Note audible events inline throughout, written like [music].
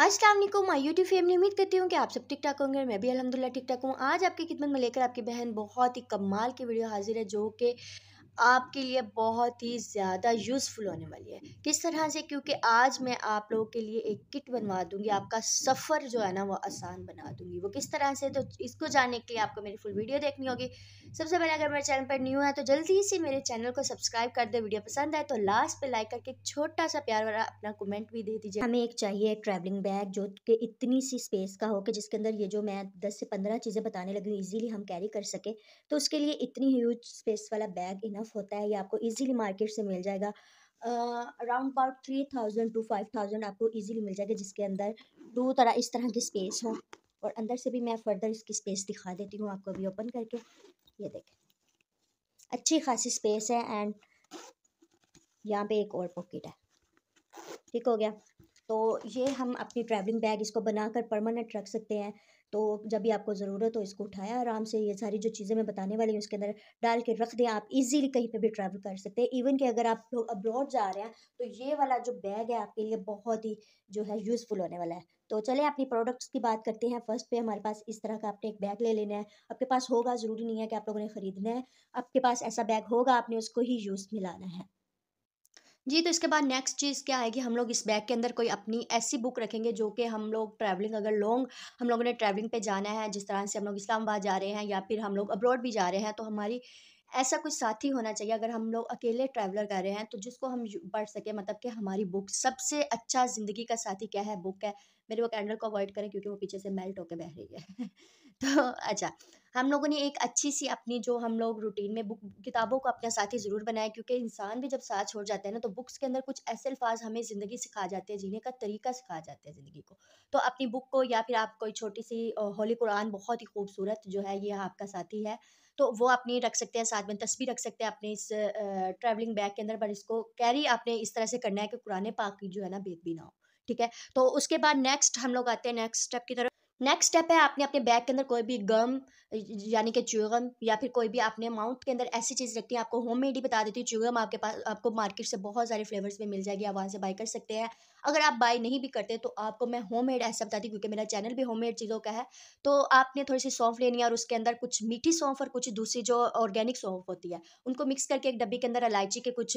वालेकुम my YouTube family उम्मीद करती हूँ कि आप सब ठीक ठाक होंगे मैं भी अलहमदिल्ला ठीक ठाक हूँ आज आपकी खिदमत में लेकर आपकी बहन बहुत ही कमाल की वीडियो हाजिर है जो कि आपके लिए बहुत ही ज़्यादा यूज़फुल होने वाली है किस तरह से क्योंकि आज मैं आप लोगों के लिए एक किट बनवा दूंगी आपका सफ़र जो है ना वो आसान बना दूंगी वो किस तरह से तो इसको जानने के लिए आपको मेरी फुल वीडियो देखनी होगी सबसे पहले अगर मेरे चैनल पर न्यू है तो जल्दी से मेरे चैनल को सब्सक्राइब कर दे वीडियो पसंद आए तो लास्ट पर लाइक करके छोटा सा प्यार वाला अपना कमेंट भी दे दीजिए हमें एक चाहिए ट्रैवलिंग बैग जो कि इतनी सी स्पेस का हो कि जिसके अंदर ये जो मैं दस से पंद्रह चीज़ें बताने लगी हूँ ईजिली हम कैरी कर सकें तो उसके लिए इतनी ह्यूज स्पेस वाला बैग इनफ ऑफ होता है ये आपको ईजिली मार्केट से मिल जाएगा around about three thousand two five thousand आपको ईजिली मिल जाएगा जिसके अंदर दो तरह इस तरह की स्पेस हो और अंदर से भी मैं फर्दर इसकी स्पेस दिखा देती हूँ आपको अभी ओपन करके ये देखें अच्छी खासी स्पेस है एंड यहाँ पे एक और पॉकेट है ठीक हो गया तो ये हम अपनी ट्रैवलिंग बैग इसको बनाकर परमानेंट रख सकते हैं तो जब भी आपको ज़रूरत हो इसको उठाया आराम से ये सारी जो चीज़ें मैं बताने वाली हूँ उसके अंदर डाल के रख दें आप इजीली कहीं पे भी ट्रैवल कर सकते हैं इवन कि अगर आप लोग अब्रॉड जा रहे हैं तो ये वाला जो बैग है आपके लिए बहुत ही जो है यूज़फुल होने वाला है तो चले अपनी प्रोडक्ट्स की बात करते हैं फर्स्ट पे हमारे पास इस तरह का आपने एक बैग ले लेना है आपके पास होगा ज़रूरी नहीं है कि आप लोगों ने ख़रीदना है आपके पास ऐसा बैग होगा आपने उसको ही यूज़ मिलाना है जी तो इसके बाद नेक्स्ट चीज़ क्या आएगी हम लोग इस बैग के अंदर कोई अपनी ऐसी बुक रखेंगे जो कि हम लोग ट्रैवलिंग अगर लॉन्ग हम लोगों ने ट्रैवलिंग पे जाना है जिस तरह से हम लोग इस्लामाबाद जा रहे हैं या फिर हम लोग अब्रॉड भी जा रहे हैं तो हमारी ऐसा कुछ साथी होना चाहिए अगर हम लोग अकेले ट्रैवलर कर रहे हैं तो जिसको हम पढ़ सकें मतलब कि हमारी बुक सबसे अच्छा ज़िंदगी का साथी क्या है बुक है मेरे वो कैंडल को अवॉइड करें क्योंकि वो पीछे से मेल्ट होकर बह रही है [laughs] तो अच्छा हम लोगों ने एक अच्छी सी अपनी जो हम लोग रूटीन में बुक किताबों को अपना साथी ज़रूर बनाया क्योंकि इंसान भी जब साथ छोड़ जाता है ना तो बुक्स के अंदर कुछ ऐसे अल्फाज हमें ज़िंदगी सिखा जाते हैं जीने का तरीका सिखा जाते हैं ज़िंदगी को तो अपनी बुक को या फिर आप कोई छोटी सी होली कुरान बहुत ही खूबसूरत जो है ये आपका साथी है तो वो अपनी रख सकते हैं साथ में तस्वीर रख सकते हैं अपने इस ट्रैवलिंग बैग के अंदर पर इसको कैरी आपने इस तरह से करना है कि कुरान पाक की जो है ना बेद भी ना हो ठीक है तो उसके बाद नेक्स्ट हम लोग आते हैं नेक्स्ट स्टेप की तरफ नेक्स्ट स्टेप है आपने अपने बैग के अंदर कोई भी गम यानी कि च्यूगम या फिर कोई भी आपने माउथ के अंदर ऐसी चीज़ रखती है आपको होम मेड ही बता देती है च्यूगम आपके पास आपको मार्केट से बहुत सारे फ्लेवर्स में मिल जाएगी आप वहाँ से बाई कर सकते हैं अगर आप बाई नहीं भी करते तो आपको मैं होम मेड ऐसा बताती हूँ क्योंकि मेरा चैनल भी होम मेड चीज़ों का है तो आपने थोड़ी सी सौंफ लेनी है और उसके अंदर कुछ मीठी सौंफ और कुछ दूसरी जो ऑर्गेनिक सौंफ होती है उनको मिक्स करके एक डब्बी के अंदर इलायची के कुछ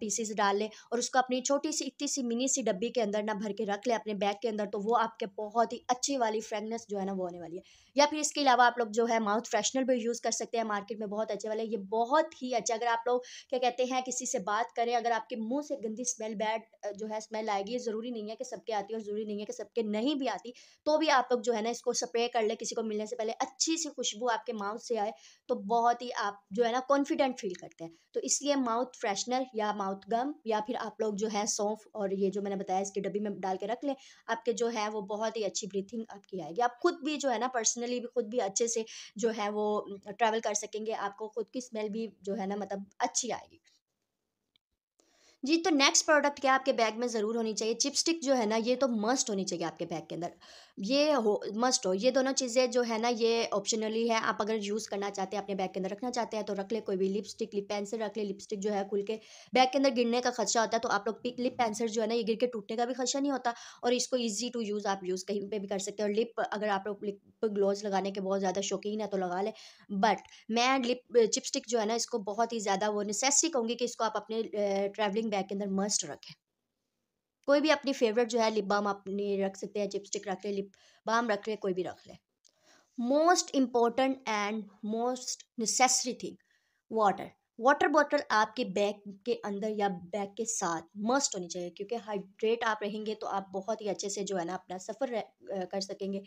पीसेस डाल लें और उसको अपनी छोटी सी इतनी सी मिनी सी डब्बी के अंदर ना भर के रख लें अपने बैग के अंदर तो वो आपके बहुत ही अच्छी वाली फ्रेगनेस जो है ना वो होने वाली है या फिर इसके अलावा आप लोग जो है है माउथ फ्रेशनर भी यूज़ कर सकते हैं मार्केट में बहुत अच्छे वाले ये बहुत ही अच्छा अगर आप लोग क्या कहते हैं किसी से बात करें अगर आपके मुंह से गंदी स्मेल बैड जो है स्मेल आएगी ज़रूरी नहीं है कि सबके आती है और ज़रूरी नहीं है कि सबके नहीं भी आती तो भी आप लोग जो है ना इसको स्प्रे कर ले किसी को मिलने से पहले अच्छी सी खुशबू आपके माउथ से आए तो बहुत ही आप जो है ना कॉन्फिडेंट फील करते हैं तो इसलिए माउथ फ्रेशनर या माउथ गम या फिर आप लोग जो है सौंफ और ये जो मैंने बताया इसकी डब्बी में डाल के रख लें आपके जो है वो बहुत ही अच्छी ब्रीथिंग आपकी आएगी आप खुद भी जो है ना पर्सनली भी खुद भी अच्छे से जो है वो ट्रैवल कर सकेंगे आपको ख़ुद की स्मेल भी जो है ना मतलब अच्छी आएगी जी तो नेक्स्ट प्रोडक्ट क्या आपके बैग में ज़रूर होनी चाहिए चिपस्टिक जो है ना ये तो मस्ट होनी चाहिए आपके बैग के अंदर ये हो मस्ट हो ये दोनों चीज़ें जो है ना ये ऑप्शनली है आप अगर यूज़ करना चाहते हैं अपने बैग के अंदर रखना चाहते हैं तो रख ले कोई भी लिपस्टिक लिप पेंसिल रख ले लिपस्टिक जो है खुल के बैग के अंदर गिरने का खर्चा होता है तो आप लोग लिप पेंसिल जो है ना ये गिर के टूटने का भी खर्चा नहीं होता और इसको ईजी टू यूज़ आप यूज़ कहीं पर भी कर सकते और लिप अगर आप लोग लिप ग्लोज लगाने के बहुत ज़्यादा शौकीन है तो लगा लें बट मैं लिप चिपस्टिक जो है ना इसको बहुत ही ज़्यादा वो नेसेसरी कहूँगी कि इसको आप अपने ट्रैवलिंग बैग के अंदर मस्ट रखें कोई भी अपनी फेवरेट जो है लिप बाम अपनी रख सकते हैं चिपस्टिक रख लें लिप बाम रख लें कोई भी रख लें most important and most necessary thing water water bottle आपके बैग के अंदर या बैग के साथ मस्ट होनी चाहिए क्योंकि हाइड्रेट आप रहेंगे तो आप बहुत ही अच्छे से जो है ना अपना सफ़र कर सकेंगे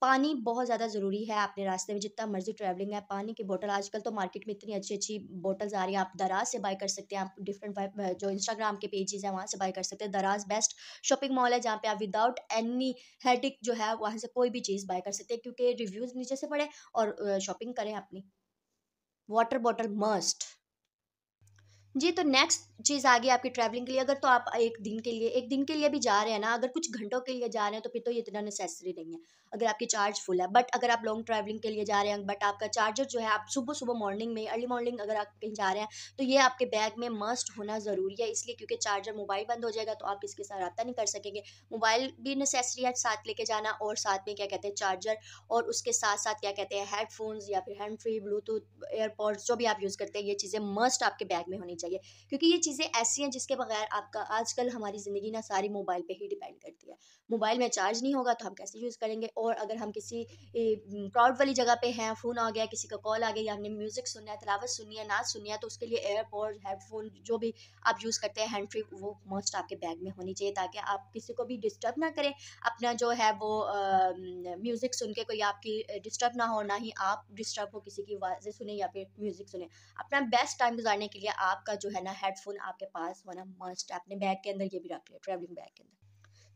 पानी बहुत ज़्यादा ज़रूरी है आपने रास्ते में जितना मर्जी ट्रैवलिंग है पानी की बोतल आजकल तो मार्केट में इतनी अच्छी अच्छी बोटल्स आ रही हैं आप दराज से बाय कर सकते हैं आप डिफरेंट जो इंस्टाग्राम के पेजेस हैं वहाँ से बाय कर सकते हैं दराज बेस्ट शॉपिंग मॉल है जहाँ पे आप विदाउट एनी हेडिक जो है वहाँ से कोई भी चीज़ बाय कर सकते हैं क्योंकि रिव्यूज़ नीचे से पड़े और शॉपिंग करें अपनी वाटर बॉटल मस्ट जी तो नेक्स्ट चीज़ आ गई आपकी ट्रैवलिंग के लिए अगर तो आप एक दिन के लिए एक दिन के लिए भी जा रहे हैं ना अगर कुछ घंटों के लिए जा रहे हैं तो फिर तो ये इतना नेसेसरी नहीं है अगर आपकी चार्ज फुल है बट अगर आप लॉन्ग ट्रैवलिंग के लिए जा रहे हैं बट आपका चार्जर जो है आप सुबह सुबह मॉर्निंग में अर्ली मॉर्निंग अगर आप कहीं जा रहे हैं तो ये आपके बैग में मस्ट होना ज़रूरी है इसलिए क्योंकि चार्जर मोबाइल बंद हो जाएगा तो आप इसके साथ रब्ता नहीं कर सकेंगे मोबाइल भी नेसेसरी है साथ लेके जाना और साथ में क्या कहते हैं चार्जर और उसके साथ साथ क्या कहते हैं हेडफोन्स या फिर हैंड फ्री ब्लूटूथ एयरपोर्ट्स जो भी आप यूज़ करते हैं ये चीज़ें मस्ट आपके बैग में होनी चाहिए चाहिए क्योंकि ये चीज़ें ऐसी हैं जिसके बगैर आपका आजकल हमारी ज़िंदगी ना सारी मोबाइल पे ही डिपेंड करती है मोबाइल में चार्ज नहीं होगा तो हम कैसे यूज़ करेंगे और अगर हम किसी क्राउड वाली जगह पे हैं फ़ोन आ गया किसी का कॉल आ गया या हमने म्यूज़िक सुनना है तलावत सुननी है नाच सुननी है तो उसके लिए एयरपोर्ट हेडफोन जो भी आप यूज़ करते हैं हैंड फ्री वो मोस्ट आपके बैग में होनी चाहिए ताकि आप किसी को भी डिस्टर्ब ना करें अपना जो है वो म्यूज़िक सुन के कोई आपकी डिस्टर्ब ना हो ना ही आप डिस्टर्ब हो किसी की आवाज़ें सुने या फिर म्यूज़िक सुने अपना बेस्ट टाइम गुजारने के लिए आपका का जो है ना हेडफोन आपके पास होना मस्ट अपने बैग के अंदर ये भी रख लिया ट्रैवलिंग बैग के अंदर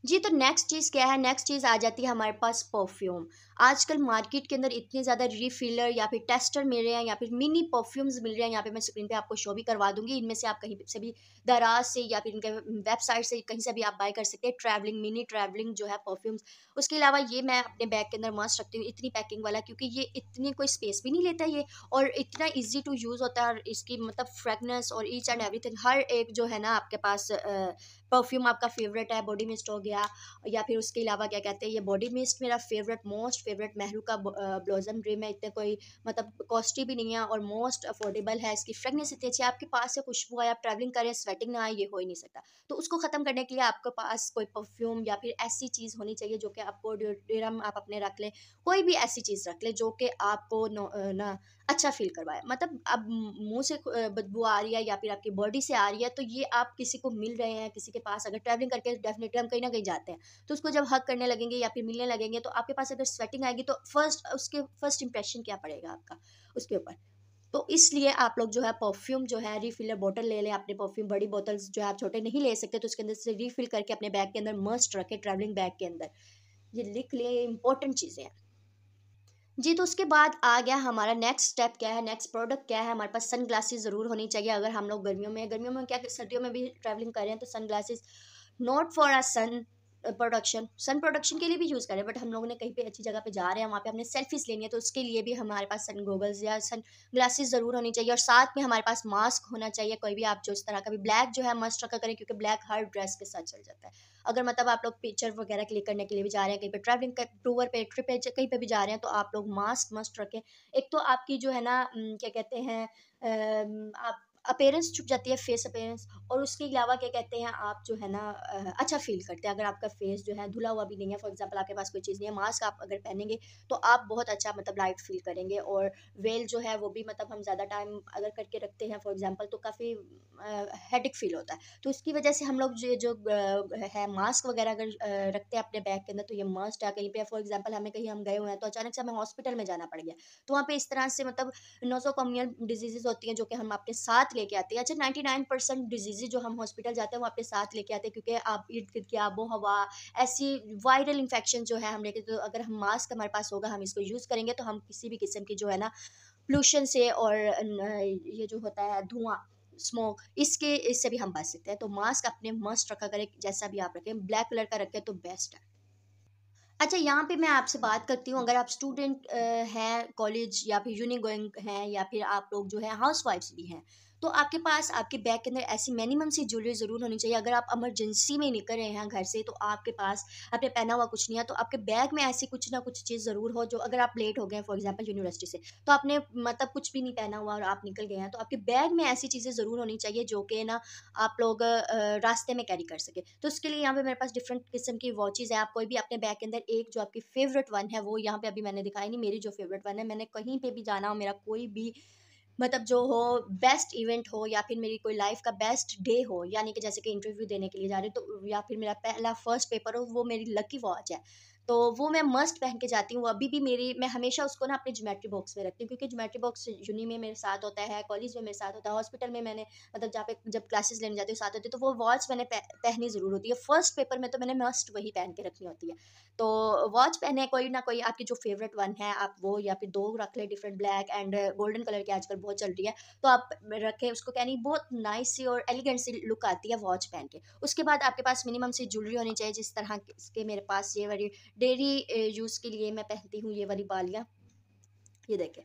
जी तो नेक्स्ट चीज़ क्या है नेक्स्ट चीज़ आ जाती है हमारे पास परफ्यूम आजकल मार्केट के अंदर इतने ज़्यादा रीफिलर या फिर टेस्टर मिल रहे हैं या फिर मिनी परफ्यूम्स मिल रहे हैं यहाँ पे मैं स्क्रीन पे आपको शो भी करवा दूंगी इनमें से आप कहीं से भी दराज से या फिर इनके वेबसाइट से कहीं से भी आप बाय कर सकते हैं ट्रैवलिंग मिनी ट्रैवलिंग जो है परफ्यूम्स उसके अलावा ये मैं अपने बैग के अंदर मस्त रखती हूँ इतनी पैकिंग वाला क्योंकि ये इतनी कोई स्पेस भी नहीं लेता ये और इतना ईजी टू यूज़ होता है और इसकी मतलब फ्रेगनेस और ईच एंड एवरीथिंग हर एक जो है ना आपके पास परफ्यूम आपका फेवरेट है बॉडी मिस्ट हो गया या फिर उसके अलावा क्या कहते हैं ये बॉडी मिस्ट मेरा फेवरेट मोस्ट फेवरेट महरू का ब्लॉजम ड्रीम है इतने कोई मतलब कॉस्टली भी नहीं है और मोस्ट अफोर्डेबल है इसकी फ्रेगनेंस इतनी अच्छी आपके पास से खुशबू आए आप ट्रैवलिंग करें स्वेटिंग ना आए ये हो ही नहीं सकता तो उसको ख़त्म करने के लिए आपके पास कोई परफ्यूम या फिर ऐसी चीज़ होनी चाहिए जो कि आपको ड्यूरम आप अपने रख लें कोई भी ऐसी चीज़ रख लें जो कि आपको ना अच्छा फील करवाया मतलब अब मुंह से बदबू आ रही है या फिर आपकी बॉडी से आ रही है तो ये आप किसी को मिल रहे हैं किसी के पास अगर ट्रैवलिंग करके डेफिनेटली हम कहीं ना कहीं जाते हैं तो उसको जब हक करने लगेंगे या फिर मिलने लगेंगे तो आपके पास अगर स्वेटिंग आएगी तो फर्स्ट उसके फर्स्ट इंप्रेशन क्या पड़ेगा आपका उसके ऊपर तो इसलिए आप लोग जो है परफ्यूम जो है रीफिलर बोतल ले लें अपने परफ्यूम बड़ी बोतल्स जो है आप छोटे नहीं ले सकते तो उसके अंदर से रीफिल करके अपने बैग के अंदर मस्ट रखें ट्रैवलिंग बैग के अंदर ये लिख लिए ये इंपॉर्टेंट चीज़ें हैं जी तो उसके बाद आ गया हमारा नेक्स्ट स्टेप क्या है नेक्स्ट प्रोडक्ट क्या है हमारे पास सन ग्लासेज ज़रूर होनी चाहिए अगर हम लोग गर्मियों में गर्मियों में क्या सर्दियों में भी ट्रैवलिंग कर रहे हैं तो sunglasses not for a sun production sun production के लिए भी यूज़ करें बट हम लोग ने कहीं पे अच्छी जगह पे जा रहे हैं वहाँ पे हमने सेल्फीज लेनी है तो उसके लिए भी हमारे पास सन गोगल्स या सन ग्लासेस ज़रूर होनी चाहिए और साथ में हमारे पास मास्क होना चाहिए कोई भी आप जो इस तरह का भी ब्लैक जो है मस्ट रखा करें क्योंकि ब्लैक हर ड्रेस के साथ चल जाता है अगर मतलब आप लोग पिक्चर वगैरह क्लिक करने के लिए भी जा रहे हैं कहीं पर ट्रैवलिंग टूर पर ट्रिप पे कहीं पर भी जा रहे हैं तो आप लोग मास्क मस्ट रखें एक तो आपकी जो है ना क्या कहते हैं आप अपेयरेंस छुप जाती है फेस अपेयरेंस और उसके अलावा क्या कहते हैं आप जो है ना अच्छा फील करते हैं अगर आपका फेस जो है धुला हुआ भी नहीं है फॉर एग्जांपल आपके पास कोई चीज़ नहीं है मास्क आप अगर पहनेंगे तो आप बहुत अच्छा मतलब लाइट फील करेंगे और वेल जो है वो भी मतलब हम ज़्यादा टाइम अगर करके रखते हैं फॉर एग्जाम्पल तो काफ़ी हेडिक फील होता है तो इसकी वजह से हम लोग जो जो है मास्क वगैरह अगर रखते हैं अपने बैग के अंदर तो ये मस्ट है कहीं पर फॉर एग्जाम्पल हमें कहीं हम गए हुए हैं तो अचानक से हमें हॉस्पिटल में जाना पड़ गया तो वहाँ पर इस तरह से मतलब नोसो कम्यूनियल डिजीजेज होती हैं जो कि हम अपने साथ लेके आते हैं अच्छा नाइन्टी नाइन परसेंट डिजीजे जो हम हॉस्पिटल जाते हैं वो अपने साथ लेके आते हैं क्योंकि आप इर्द गिर्द की आबो हवा ऐसी वायरल इन्फेक्शन जो है हम लेके तो अगर हम मास्क हमारे पास होगा हम इसको यूज़ करेंगे तो हम किसी भी किस्म की जो है ना पोल्यूशन से और ये जो होता है धुआं स्मोक इसके इससे भी हम बच सकते हैं तो मास्क अपने मस्ट रखा करें जैसा भी आप रखें ब्लैक कलर का रखें तो बेस्ट है अच्छा यहाँ पे मैं आपसे बात करती हूँ अगर आप स्टूडेंट हैं कॉलेज या फिर यूनि गोइंग हैं या फिर आप लोग जो है हाउस वाइफ्स भी हैं तो आपके पास आपके बैग के अंदर ऐसी मिनिमम सी ज्वेलरी ज़रूर होनी चाहिए अगर आप एमरजेंसी में निकल रहे हैं घर से तो आपके पास आपने पहना हुआ कुछ नहीं है तो आपके बैग में ऐसी कुछ ना कुछ चीज़ ज़रूर हो जो अगर आप लेट हो गए फॉर एग्जाम्पल यूनिवर्सिटी से तो आपने मतलब कुछ भी नहीं पहना हुआ और आप निकल गए हैं तो आपके बैग में ऐसी चीज़ें ज़रूर होनी चाहिए जो कि ना आप लोग रास्ते में कैरी कर सके तो उसके लिए यहाँ पे मेरे पास डिफरेंट किस्म की वॉचेज़ है आप कोई भी अपने बैग के अंदर एक जो आपकी फेवरेट वन है वो यहाँ पे अभी मैंने दिखाई नहीं मेरी जो फेवरेट वन है मैंने कहीं पे भी जाना हो मेरा कोई भी मतलब जो हो बेस्ट इवेंट हो या फिर मेरी कोई लाइफ का बेस्ट डे हो यानी कि जैसे कि इंटरव्यू देने के लिए जा रही हूँ तो या फिर मेरा पहला फर्स्ट पेपर हो वो मेरी लकी वॉच है तो वो मैं मस्ट पहन के जाती हूँ अभी भी मेरी मैं हमेशा उसको ना अपने ज्योमेट्री बॉक्स में रखती हूँ क्योंकि ज्योमेट्री बॉक्स यूनी में मेरे साथ होता है कॉलेज में मेरे साथ होता है हॉस्पिटल में मैंने मतलब जहाँ पे जब क्लासेस लेने जाती हूँ साथ होती है तो वो वॉच मैंने पहनी ज़रूर होती है फर्स्ट पेपर में तो मैंने मस्ट वही पहन के रखनी होती है तो वॉच पहने कोई ना कोई आपकी जो फेवरेट वन है आप वो या फिर दो रख लें different black and golden colour की आजकल बहुत चल रही है तो आप रखें उसको कहनी बहुत नाइस सी और एलिगेंट सी लुक आती है वॉच पहन के उसके बाद आपके पास मिनिमम सी ज्वेलरी होनी चाहिए जिस तरह के मेरे पास ये वाली डेली यूज़ के लिए मैं पहनती हूँ ये वाली बालियाँ ये देखें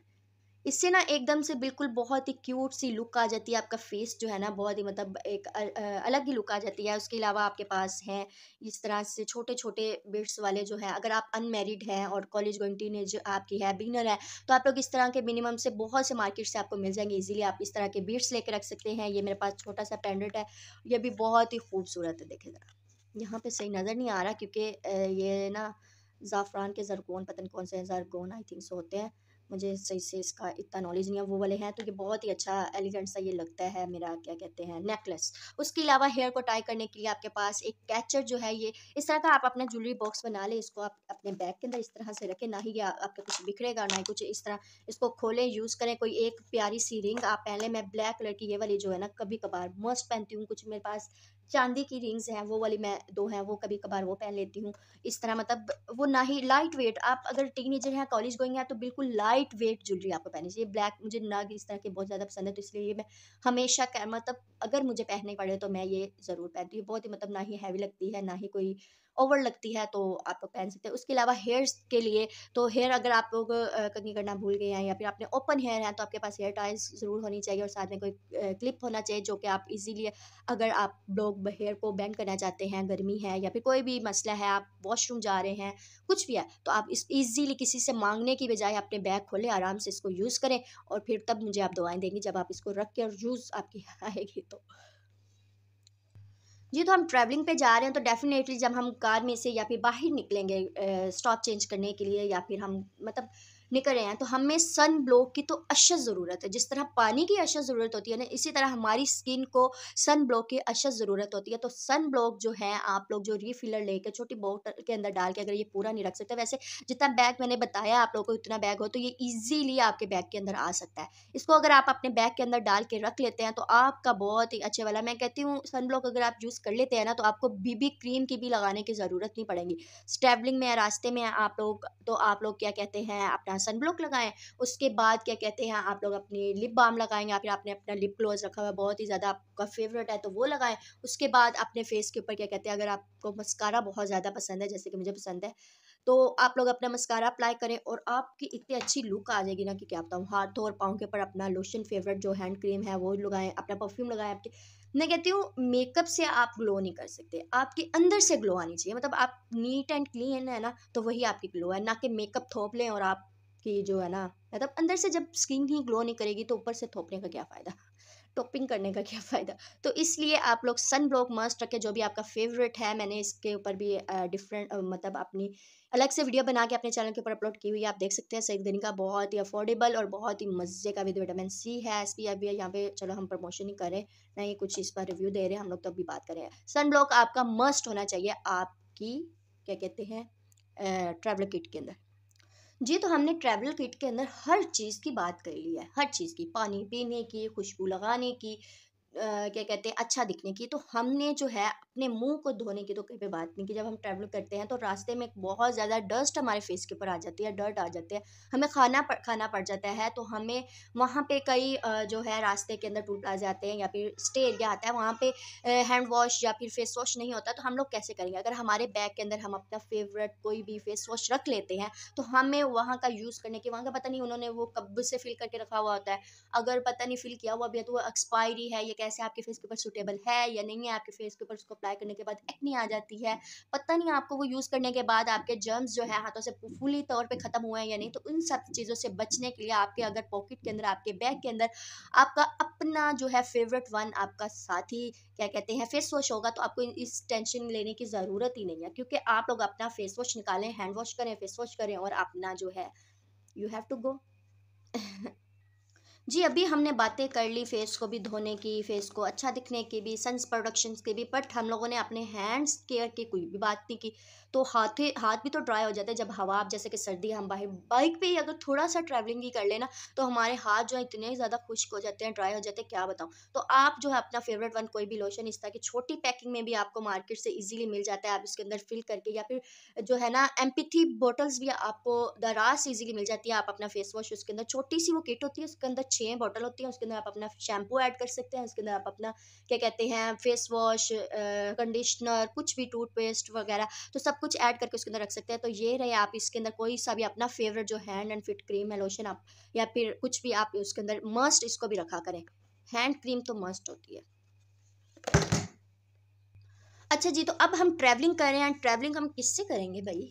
इससे ना एकदम से बिल्कुल बहुत ही क्यूट सी लुक आ जाती है आपका फेस जो है ना बहुत ही मतलब एक अलग ही लुक आ जाती है उसके अलावा आपके पास हैं इस तरह से छोटे छोटे बिट्स वाले जो है अगर आप अनमेरिड हैं और कॉलेज गोइंग टीनेज आपकी है बिगनर है तो आप लोग इस तरह के मिनिमम से बहुत से मार्केट से आपको मिल जाएंगे ईजिली आप इस तरह के बिट्स लेकर रख सकते हैं ये मेरे पास छोटा सा पेंडेंट है यह भी बहुत ही खूबसूरत है देखे ज़रा यहाँ पे सही नज़र नहीं आ रहा क्योंकि ये ना ज़ाफ़रान के ज़रगोन पतन कौन से हैं ज़रगोन आई थिंक सो होते हैं मुझे सही से इसका इतना नॉलेज नहीं है वो वाले हैं तो ये बहुत ही अच्छा एलिगेंट सा ये लगता है मेरा क्या कहते हैं नेकलेस उसके अलावा हेयर को टाई करने के लिए आपके पास एक कैचर जो है ये इस तरह का आप अपना ज्वेलरी बॉक्स बना ले इसको आप अपने बैग के अंदर इस तरह से रखें ना ही ये आपका कुछ बिखरेगा ना ही कुछ इस तरह इसको खोलें यूज़ करें कोई एक प्यारी सी रिंग आप पहले मैं ब्लैक कलर की ये वाली जो है ना कभी कभार मस्त पहनती हूँ कुछ मेरे पास चांदी की रिंग्स हैं वो वाली मैं दो हैं वो कभी कभार वो पहन लेती हूँ इस तरह मतलब वो ना ही लाइट वेट आप अगर टीनेजर हैं कॉलेज गोइंग हैं तो बिल्कुल लाइट वेट ज्वेलरी आपको पहननी चाहिए ब्लैक मुझे नाग इस तरह के बहुत ज़्यादा पसंद है तो इसलिए मैं हमेशा मतलब अगर मुझे पहनने पड़े तो मैं ये ज़रूर पहनती हूँ बहुत ही मतलब ना ही हैवी लगती है ना ही कोई ओवर लगती है तो आप पहन सकते हैं उसके अलावा हेयर्स के लिए तो हेयर अगर आप लोग कंगी करना भूल गए हैं या फिर आपने ओपन हेयर हैं तो आपके पास हेयर टाइल्स ज़रूर होनी चाहिए और साथ में कोई क्लिप होना चाहिए जो कि आप इजीली अगर आप लोग हेयर को बैंड करना चाहते हैं गर्मी है या फिर कोई भी मसला है आप वॉशरूम जा रहे हैं कुछ भी है तो आप इस ईजीली किसी से मांगने की बजाय अपने बैग खोलें आराम से इसको यूज़ करें और फिर तब मुझे आप दवाएँ देंगी जब आप इसको रख के और यूज़ आपकी [laughs] आएगी तो जी तो हम ट्रैवलिंग पे जा रहे हैं तो डेफ़िनेटली जब हम कार में से या फिर बाहर निकलेंगे स्टॉप चेंज करने के लिए या फिर हम मतलब निकल रहे हैं तो हमें सन ब्लॉक की तो अशद ज़रूरत है जिस तरह पानी की अशद ज़रूरत होती है ना इसी तरह हमारी स्किन को सन ब्लॉक की अशद ज़रूरत होती है तो सन ब्लॉक जो है आप लोग जो रीफिलर लेके छोटी बोटल के अंदर डाल के अगर ये पूरा नहीं रख सकते वैसे जितना बैग मैंने बताया आप लोगों को इतना बैग हो तो ये ईजीली आपके बैग के अंदर आ सकता है इसको अगर आप अपने बैग के अंदर डाल के रख लेते हैं तो आपका बहुत ही अच्छे वाला मैं कहती हूँ सन ब्लॉक अगर आप यूज़ कर लेते हैं ना तो आपको बीबी क्रीम की भी लगाने की ज़रूरत नहीं पड़ेगी ट्रैवलिंग में रास्ते में आप लोग तो आप लोग क्या कहते हैं अपना सन ब्लॉक लगाएं उसके बाद क्या कहते हैं आप लोग अपनी लिप बाम लगाएंगे या फिर आपने अपना लिप ग्लोज रखा हुआ बहुत ही ज़्यादा आपका फेवरेट है तो वो लगाएं उसके बाद अपने फेस के ऊपर क्या कहते हैं अगर आपको मस्कारा बहुत ज़्यादा पसंद है जैसे कि मुझे पसंद है तो आप लोग अपना मस्कारा अप्लाई करें और आपकी इतनी अच्छी लुक आ जाएगी ना कि क्या बताऊँ हाथों और पाँव के ऊपर अपना लोशन फेवरेट जो हैंड क्रीम है वो लगाएं अपना परफ्यूम लगाएं आपके मैं कहती हूँ मेकअप से आप ग्लो नहीं कर सकते आपके अंदर से ग्लो आनी चाहिए मतलब आप नीट एंड क्लीन है ना तो वही आपकी ग्लो है ना कि मेकअप थोप लें और आप कि जो है ना मतलब अंदर से जब स्किन ही ग्लो नहीं करेगी तो ऊपर से थोपने का क्या फ़ायदा [laughs] टॉपिंग करने का क्या फ़ायदा तो इसलिए आप लोग सन ब्लॉक मस्ट रखें जो भी आपका फेवरेट है मैंने इसके ऊपर भी डिफरेंट मतलब अपनी अलग से वीडियो बना के अपने चैनल के ऊपर अपलोड की हुई है आप देख सकते हैं सही दिन का बहुत ही अफोर्डेबल और बहुत ही मज़े का विद विटामिन सी है एस पी अभी यहाँ पे चलो हम प्रमोशन ही करें ना ही कुछ इस पर रिव्यू दे रहे हैं हम लोग तो अभी बात करें सन ब्लॉक आपका मस्ट होना चाहिए आपकी क्या कहते हैं ट्रैवल किट के अंदर जी तो हमने ट्रैवल किट के अंदर हर चीज़ की बात कर ली है हर चीज़ की पानी पीने की खुशबू लगाने की क्या कहते हैं अच्छा दिखने की तो हमने जो है अपने मुंह को धोने की तो कहीं पे बात नहीं की जब हम ट्रैवल करते हैं तो रास्ते में बहुत ज़्यादा डस्ट हमारे फेस के ऊपर आ जाती है डर्ट आ जाते हैं हमें खाना पर, खाना पड़ जाता है तो हमें वहाँ पे कई जो है रास्ते के अंदर टूल आ आते हैं या फिर स्टे एरिया आता है वहाँ पर हैंड वॉश या फिर फेस वॉश नहीं होता तो हम लोग कैसे करेंगे अगर हमारे बैग के अंदर हम अपना फेवरेट कोई भी फेस वॉश रख लेते हैं तो हमें वहाँ का यूज़ करने के वहाँ का पता नहीं उन्होंने वो कब से फिल करके रखा हुआ होता है अगर पता नहीं फिल किया हुआ भी है तो वो एक्सपायरी है या कैसे आपके फेस के ऊपर सूटेबल है या नहीं है आपके फेस के ऊपर उसको अप्लाई करने के बाद एक्ने आ जाती है पता नहीं आपको वो यूज़ करने के बाद आपके जर्म्स जो है हाथों से फुली तौर पर ख़त्म हुए हैं या नहीं तो उन सब चीज़ों से बचने के लिए आपके अगर पॉकेट के अंदर आपके बैग के अंदर आपका अपना जो है फेवरेट वन आपका साथी क्या कहते हैं फेस वॉश होगा तो आपको इस टेंशन लेने की ज़रूरत ही नहीं है क्योंकि आप लोग अपना फेस वॉश निकालें हैंड वॉश करें फेस वॉश करें और अपना जो है यू हैव टू गो जी अभी हमने बातें कर ली फेस को भी धोने की फेस को अच्छा दिखने की भी सन्स प्रोडक्शंस की भी बट हम लोगों ने अपने हैंड्स केयर की कोई भी बात नहीं की तो हाथ हाथ भी तो ड्राई हो जाते हैं जब हवा आप जैसे कि सर्दी हम बाहर बाइक पे ही अगर थोड़ा सा ट्रैवलिंग ही कर लेना तो हमारे हाथ जो है इतने ज़्यादा खुश्क हो जाते हैं ड्राई हो जाते हैं क्या बताऊँ तो आप जो है अपना फेवरेट वन कोई भी लोशन इस तरह की छोटी पैकिंग में भी आपको मार्केट से ईजिली मिल जाता है आप इसके अंदर फिल करके या फिर जो है ना एम्पिथी बॉटल्स भी आपको दराज से ईजिली मिल जाती है आप अपना फेस वॉश उसके अंदर छोटी सी वो किट होती है उसके अंदर छः बॉटल होती है उसके अंदर आप अपना शैम्पू ऐड कर सकते हैं उसके अंदर आप अपना क्या कहते हैं फेस वॉश कंडीशनर कुछ भी टूथपेस्ट वगैरह तो सब कुछ ऐड करके उसके अंदर रख सकते हैं तो ये रहे आप इसके अंदर कोई सा भी अपना फेवरेट जो हैंड एंड फिट क्रीम है लोशन आप या फिर कुछ भी आप उसके अंदर मस्ट इसको भी रखा करें हैंड क्रीम तो मस्ट होती है अच्छा जी तो अब हम ट्रैवलिंग कर रहे हैं ट्रैवलिंग हम किससे करेंगे भाई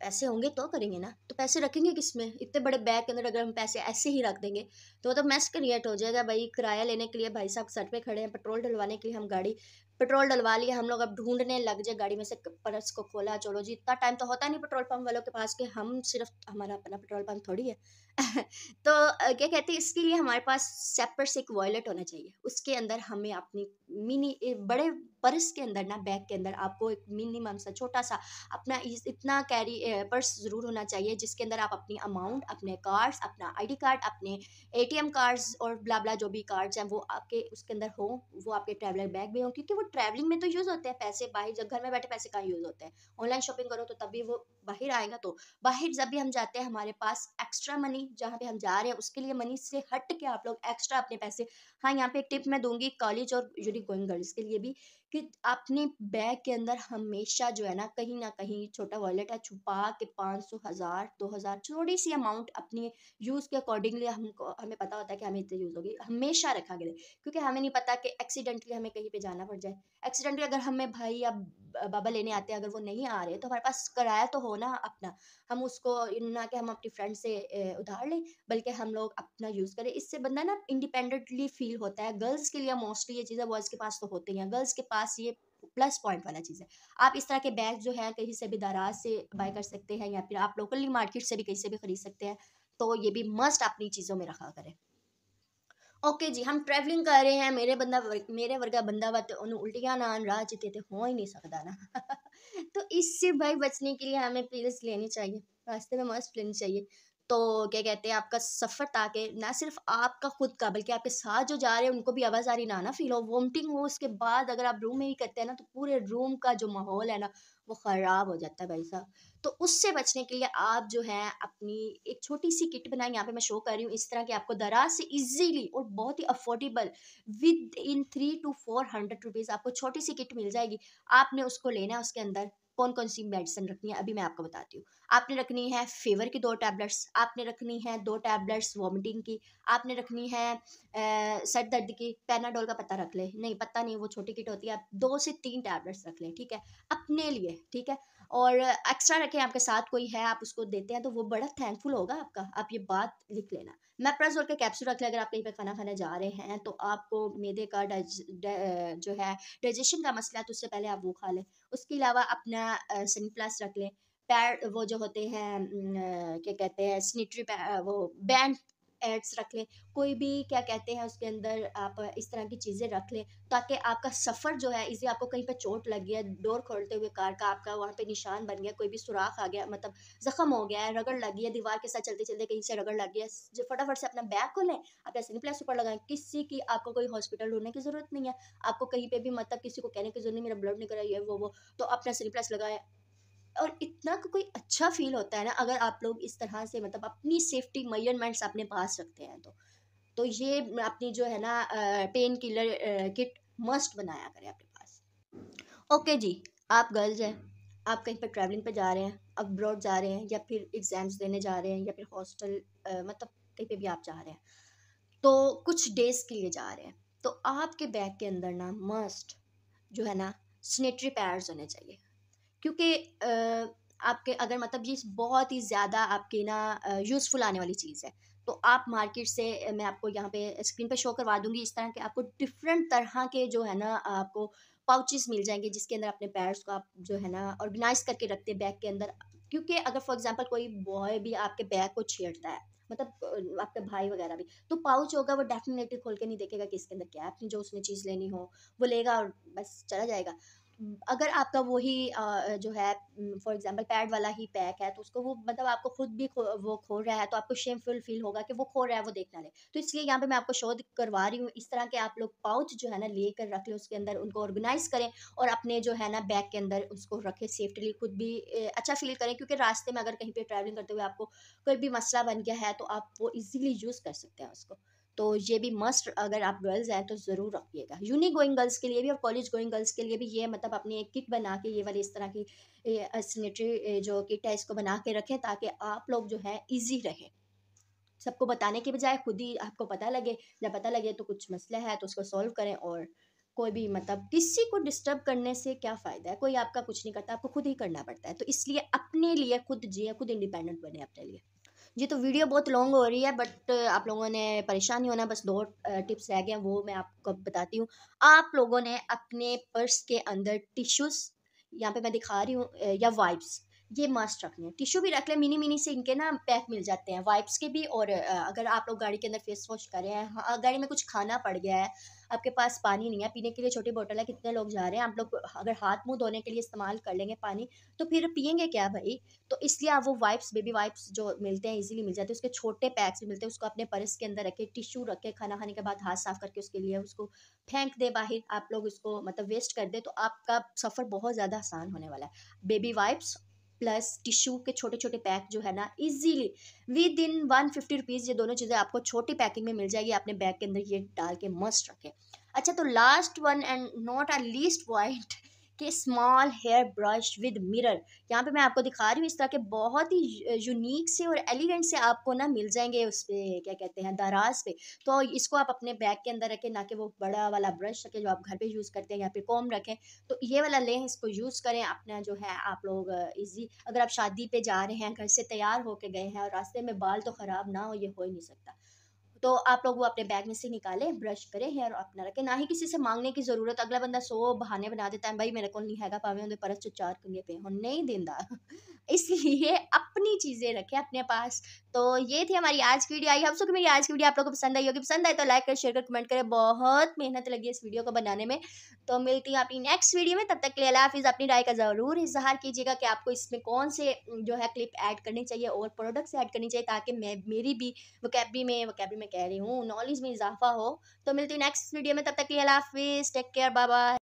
पैसे होंगे तो करेंगे ना तो पैसे रखेंगे किस में इतने बड़े बैग के अंदर अगर हम पैसे ऐसे ही रख देंगे तो मतलब तो मैस क्रिएट हो जाएगा भाई किराया लेने के लिए भाई साहब सट पे खड़े हैं पेट्रोल डलवाने के लिए हम गाड़ी पेट्रोल डलवा लिया हम लोग अब ढूंढने लग जाए गाड़ी में से पर्स को खोला चलो जी इतना टाइम तो होता नहीं पेट्रोल पंप वालों के पास कि हम सिर्फ हमारा अपना पेट्रोल पंप थोड़ी है [laughs] तो क्या कहते हैं इसके लिए हमारे पास सेपरेट से एक वॉलेट होना चाहिए उसके अंदर हमें अपनी मिनी बड़े पर्स के अंदर ना बैग के अंदर आपको एक मिनिमम सा छोटा सा अपना इतना कैरी पर्स ज़रूर होना चाहिए जिसके अंदर आप अपनी अमाउंट अपने कार्ड्स अपना आईडी कार्ड अपने एटीएम कार्ड्स और ब्लाबला जो भी कार्ड्स हैं वो आपके उसके अंदर हों वो आपके ट्रैवलर बैग में हों क्योंकि वो ट्रैवलिंग में तो यूज होते हैं पैसे बाहर जब घर में बैठे पैसे कहाँ यूज होते हैं ऑनलाइन शॉपिंग करो तो तभी वो बाहर आएगा तो बाहर जब भी हम जाते हैं हमारे पास एक्स्ट्रा मनी जहाँ पे हम जा रहे हैं उसके लिए मनी से हट के आप लोग एक्स्ट्रा अपने पैसे हाँ यहाँ पे एक टिप मैं दूंगी कॉलेज और यूनिक गोइंग गर्ल्स के लिए भी कि अपने बैग के अंदर हमेशा जो है ना कहीं ना कहीं छोटा वॉलेट है छुपा के पाँच सौ हज़ार दो हज़ार थोड़ी सी अमाउंट अपनी यूज़ के अकॉर्डिंगली हमको हमें पता होता है कि हमें इतनी यूज़ होगी हमेशा रखा गया क्योंकि हमें नहीं पता कि एक्सीडेंटली हमें कहीं पे जाना पड़ जाए एक्सीडेंटली अगर हमें भाई या बाबा लेने आते हैं अगर वो नहीं आ रहे तो हमारे पास किराया तो हो ना अपना हम उसको ना कि हम अपनी फ्रेंड से उधार लें बल्कि हम लोग अपना यूज़ करें इससे बंदा ना इंडिपेंडेंटली फील होता है गर्ल्स के लिए मोस्टली ये चीज़ें बॉयज़ के पास तो होती हैं गर्ल्स के पास ये प्लस पॉइंट वाला चीज़ है आप इस तरह के बैग जो है कहीं से भी दराज से बाय कर सकते हैं या फिर आप लोकली मार्केट से भी कहीं से भी खरीद सकते हैं तो ये भी मस्ट अपनी चीज़ों में रखा करें ओके जी हम ट्रैवलिंग कर रहे हैं मेरे बंदा मेरे वर्गा बंदा वा तो उल्टियाँ ना राह च ते हो ही नहीं सकता ना [laughs] तो इससे भाई बचने के लिए हमें पिल्स लेनी चाहिए रास्ते में मस्त लेनी चाहिए तो क्या कहते हैं आपका सफ़र ताकि ना सिर्फ आपका ख़ुद का बल्कि आपके साथ जो जा रहे हैं उनको भी आवाज रही ना ना फील हो वोमटिंग हो उसके बाद अगर आप रूम में ही करते हैं ना तो पूरे रूम का जो माहौल है ना वो ख़राब हो जाता है भाई साहब तो उससे बचने के लिए आप जो है अपनी एक छोटी सी किट बनाएं यहाँ पे मैं शो कर रही हूँ इस तरह की आपको दराज से इजीली और बहुत ही affordable within three two four hundred rupees आपको छोटी सी किट मिल जाएगी आपने उसको लेना है उसके अंदर कौन कौन सी मेडिसिन रखनी है अभी मैं आपको बताती हूँ आपने रखनी है फीवर की दो टैबलेट्स आपने रखनी है दो टैबलेट्स वॉमिटिंग की आपने रखनी है सर दर्द की पैनाडोल का पता रख ले नहीं पता नहीं वो छोटी किट होती है आप दो से तीन टैबलेट्स रख लें ठीक है अपने लिए ठीक है और एक्स्ट्रा रखें आपके साथ कोई है आप उसको देते हैं तो वो बड़ा थैंकफुल होगा आपका आप ये बात लिख लेना मेप्राजोल के कैप्सूल रख लें अगर आप कहीं पर खाना खाने जा रहे हैं तो आपको मेदे का डज, जो है डाइजेशन का मसला है तो उससे पहले आप वो खा लें उसके अलावा अपना सन प्लस रख लें पैर वो जो होते हैं क्या कहते हैं स्निट्री वो बैंड एड्स रख लें कोई भी क्या कहते हैं उसके अंदर आप इस तरह की चीज़ें रख लें ताकि आपका सफ़र जो है इसे आपको कहीं पर चोट लग गया डोर खोलते हुए कार का आपका वहाँ पर निशान बन गया कोई भी सुराख आ गया मतलब जख्म हो गया है रगड़ लगी है दीवार के साथ चलते चलते कहीं से रगड़ लग गया जो फटाफट से अपना बैग खोलें अपना सिनिप्लेस ऊपर लगाएं किसी की आपको कोई हॉस्पिटल ढूंढने की ज़रूरत नहीं है आपको कहीं पर भी मतलब किसी को कहने की जरूरत नहीं मेरा ब्लड निकल रहा है वो वो तो अपना सिनिप्लेस लगाएं और इतना को कोई अच्छा फील होता है ना अगर आप लोग इस तरह से मतलब अपनी सेफ्टी मेजरमेंट्स अपने पास रखते हैं तो तो ये अपनी जो है ना पेन किलर किट मस्ट बनाया करें अपने पास ओके जी आप गर्ल्स हैं आप कहीं पर ट्रैवलिंग पे जा रहे हैं अब्रॉड जा रहे हैं या फिर एग्ज़ाम्स देने जा रहे हैं या फिर हॉस्टल मतलब कहीं पे भी आप जा रहे हैं तो कुछ डेज़ के लिए जा रहे हैं तो आपके बैग के अंदर ना मस्ट जो है ना सनेटरी पैड्स होने चाहिए क्योंकि आपके अगर मतलब ये बहुत ही ज़्यादा आपके ना यूज़फुल आने वाली चीज़ है तो आप मार्केट से मैं आपको यहाँ पे स्क्रीन पे शो करवा दूंगी इस तरह के आपको डिफरेंट तरह के जो है ना आपको पाउचेस मिल जाएंगे जिसके अंदर अपने पैर्स को आप जो है ना ऑर्गेनाइज करके रखते हैं बैग के अंदर क्योंकि अगर फॉर एग्जांपल कोई बॉय भी आपके बैग को छेड़ता है मतलब आपका भाई वगैरह भी तो पाउच होगा वो डेफिनेटली खोल के नहीं देखेगा कि इसके अंदर क्या है अपनी जो उसने चीज़ लेनी हो वो लेगा और बस चला जाएगा अगर आपका वही जो है फॉर एग्जांपल पैड वाला ही पैक है तो उसको वो मतलब आपको खुद भी खो, वो खोल रहा है तो आपको शेमफुल फील होगा कि वो खो रहा है वो देखना रहे तो इसलिए यहाँ पे मैं आपको शोध करवा रही हूँ इस तरह के आप लोग पाउच जो है ना लेकर रख लें उसके अंदर उनको ऑर्गेनाइज करें और अपने जो है ना बैग के अंदर उसको रखें सेफ्टली खुद भी अच्छा फील करें क्योंकि रास्ते में अगर कहीं पर ट्रैवलिंग करते हुए आपको कोई भी मसला बन गया है तो आप वो ईजिली यूज़ कर सकते हैं उसको तो ये भी मस्ट अगर आप गर्ल्स हैं तो ज़रूर रखिएगा यूनिक गोइंग गर्ल्स के लिए भी और कॉलेज गोइंग गर्ल्स के लिए भी ये मतलब अपनी एक किट बना के ये वाली इस तरह की सैनिटरी जो किट है इसको बना के रखें ताकि आप लोग जो है ईजी रहे सबको बताने के बजाय खुद ही आपको पता लगे जब पता लगे तो कुछ मसला है तो उसको सॉल्व करें और कोई भी मतलब किसी को डिस्टर्ब करने से क्या फ़ायदा है कोई आपका कुछ नहीं करता आपको खुद ही करना पड़ता है तो इसलिए अपने लिए खुद जिए खुद इंडिपेंडेंट बने अपने लिए जी तो वीडियो बहुत लॉन्ग हो रही है बट आप लोगों ने परेशान नहीं होना बस दो टिप्स रह गए हैं वो मैं आपको बताती हूँ आप लोगों ने अपने पर्स के अंदर टिश्यूज़ यहाँ पे मैं दिखा रही हूँ या वाइप्स ये मस्ट रखने हैं टिश्यू भी रख लें मिनी मिनी से इनके ना पैक मिल जाते हैं वाइप्स के भी और अगर आप लोग गाड़ी के अंदर फेस वॉश करें हैं हाँ, गाड़ी में कुछ खाना पड़ गया है आपके पास पानी नहीं है पीने के लिए छोटी बोतल है कितने लोग जा रहे हैं आप लोग अगर हाथ मुंह धोने के लिए इस्तेमाल कर लेंगे पानी तो फिर पियेंगे क्या भाई तो इसलिए आप वो वाइप्स बेबी वाइप्स जो मिलते हैं इजीली मिल जाते हैं उसके छोटे पैक्स भी मिलते हैं उसको अपने पर्स के अंदर रखे टिश्यू रखे खाना खाने के बाद हाथ साफ करके उसके लिए उसको फेंक दे बाहर आप लोग उसको मतलब वेस्ट कर दे तो आपका सफ़र बहुत ज़्यादा आसान होने वाला है बेबी वाइप्स प्लस टिश्यू के छोटे छोटे पैक जो है ना easily within one fifty rupees ये दोनों चीज़ें आपको छोटी पैकिंग में मिल जाएगी आपने बैग के अंदर ये डाल के मस्त रखें अच्छा तो last one and not are least point कि small hair brush with mirror यहाँ पे मैं आपको दिखा रही हूँ इस तरह के बहुत ही यूनिक से और एलिगेंट से आपको ना मिल जाएंगे उस पर क्या कहते हैं दराज पे तो इसको आप अपने बैग के अंदर रखें ना कि वो बड़ा वाला ब्रश रखें जो आप घर पे यूज़ करते हैं या फिर कॉम रखें तो ये वाला लें इसको यूज़ करें अपना जो है आप लोग ईजी अगर आप शादी पे जा रहे हैं घर से तैयार होके गए हैं और रास्ते में बाल तो ख़राब ना हो ये हो ही नहीं सकता तो आप लोग वो अपने बैग में से निकालें ब्रश करें हेयर अपना ना रखें ना ही किसी से मांगने की जरूरत अगला बंदा सो बहाने बना देता है भाई मेरे को नहीं हैगा पावे उन्हें परस चार कंगे पे हूँ नहीं देंदा [laughs] इसलिए अपनी चीज़ें रखें अपने पास तो ये थी हमारी आज की वीडियो आई हम सो कि मेरी आज की वीडियो आप लोग को पसंद आई होगी पसंद आए तो लाइक करें शेयर कर कमेंट करें बहुत मेहनत लगी इस वीडियो को बनाने में तो मिलती हूँ अपनी नेक्स्ट वीडियो में तब तक के लिए हाफिज़ अपनी राय का ज़रूर इजहार कीजिएगा कि आपको इसमें कौन से जो है क्लिप ऐड करनी चाहिए और प्रोडक्ट्स ऐड करनी चाहिए ताकि मैं मेरी भी वो में वो में मैं कह रही हूँ नॉलेज में इजाफा हो तो मिलती हूँ नेक्स्ट वीडियो में तब तक के लिए टेक केयर बाय बाय